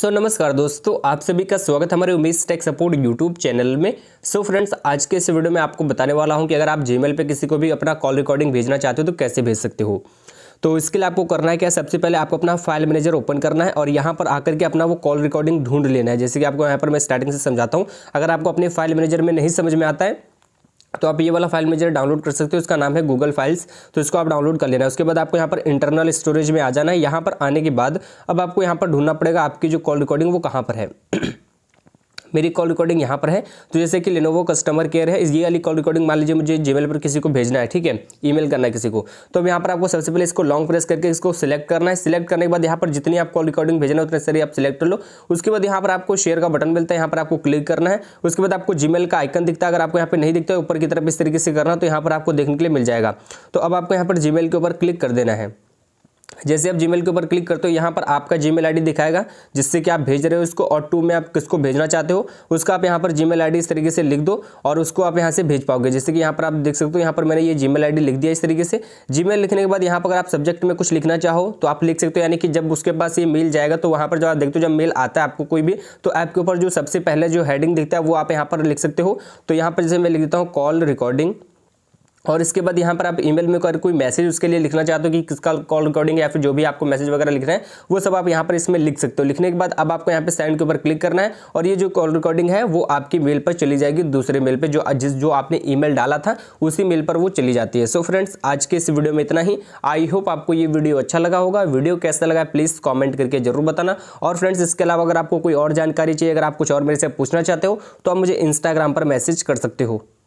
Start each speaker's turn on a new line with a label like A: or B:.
A: सो so, नमस्कार दोस्तों आप सभी का स्वागत हमारे Umesh tech support YouTube channel में सो so, फ्रेंड्स आज के इस वीडियो में आपको बताने वाला हूं कि अगर आप जीमेल पे किसी को भी अपना कॉल रिकॉर्डिंग भेजना चाहते हो तो कैसे भेज सकते हो तो इसके लिए आपको करना है क्या सबसे पहले आपको अपना फाइल मैनेजर ओपन करना है और यहाँ पर आकर के अपना वो कॉल रिकॉर्डिंग ढूंढ लेना है जैसे कि आपको यहाँ पर मैं स्टार्टिंग से समझाता हूँ अगर आपको अपने फाइल मैनेजर में नहीं समझ में आता है तो आप ये वाला फाइल में जरा डाउनलोड कर सकते हो उसका नाम है गूगल फाइल्स तो इसको आप डाउनलोड कर लेना है उसके बाद आपको यहाँ पर इंटरनल स्टोरेज में आ जाना है यहाँ पर आने के बाद अब आपको यहाँ पर ढूंढना पड़ेगा आपकी जो कॉल रिकॉर्डिंग वो कहाँ पर है मेरी कॉल रिकॉर्डिंग यहाँ पर है तो जैसे कि लेनोवो कस्टमर केयर है ये वाली कॉल रिकॉर्डिंग मान लीजिए मुझे जीमेल पर किसी को भेजना है ठीक है ईमेल करना है किसी को तो यहाँ पर आपको सबसे पहले इसको लॉन्ग प्रेस करके इसको सिलेक्ट करना है सिलेक्ट करने के बाद यहाँ पर जितनी आप कॉल रिकॉर्डिंग भेजना है उतने सारी आप सिलेक्ट कर लो उसके बाद यहाँ पर आपको शेयर का बटन मिलता है यहाँ पर आपको क्लिक करना है उसके बाद आपको जीमेल का आइकन दिखता है अगर आपको यहाँ पर नहीं दिखता है ऊपर की तरफ इस तरीके से करना तो यहाँ पर आपको देखने के लिए मिल जाएगा तो अब आपको यहाँ पर जीमेल के ऊपर क्लिक कर देना है जैसे आप जीमेल के ऊपर क्लिक करते हो यहाँ पर आपका जीमेल आईडी दिखाएगा जिससे कि आप भेज रहे हो उसको और टू में आप किसको भेजना चाहते हो उसका आप यहाँ पर जीमेल आईडी इस तरीके से लिख दो और उसको आप यहाँ से भेज पाओगे जैसे कि यहाँ पर आप देख सकते हो यहाँ पर मैंने ये जीमेल आईडी लिख दिया इस तरीके से जी लिखने के बाद यहाँ पर अगर आप सब्जेक्ट में कुछ लिखना चाहो तो आप लिख सकते हो यानी कि जब उसके पास ये मेल जाएगा तो वहाँ पर जब आप देखते हो जब मेल आता है आपको कोई भी तो ऐप के ऊपर जो सबसे पहले जो हैडिंग दिखता है वो आप यहाँ पर लिख सकते हो तो यहाँ पर जैसे मैं लिख देता हूँ कॉल रिकॉर्डिंग और इसके बाद यहाँ पर आप ईमेल में अगर कोई मैसेज उसके लिए लिखना चाहते हो कि किसका कॉल रिकॉर्डिंग या फिर जो भी आपको मैसेज वगैरह लिखना है वो सब आप यहाँ पर इसमें लिख सकते हो लिखने के बाद अब आपको यहाँ पे सेंड के ऊपर क्लिक करना है और ये जो कॉल रिकॉर्डिंग है वो आपकी मेल पर चली जाएगी दूसरे मेल पर जो जिस जो आपने ई डाला था उसी मेल पर वो चली जाती है सो so फ्रेंड्स आज के इस वीडियो में इतना ही आई होप आपको ये वीडियो अच्छा लगा होगा वीडियो कैसा लगा प्लीज़ कॉमेंट करके जरूर बताना और फ्रेंड्स इसके अलावा अगर आपको कोई और जानकारी चाहिए अगर आप कुछ और मेरे से पूछना चाहते हो तो आप मुझे इंस्टाग्राम पर मैसेज कर सकते हो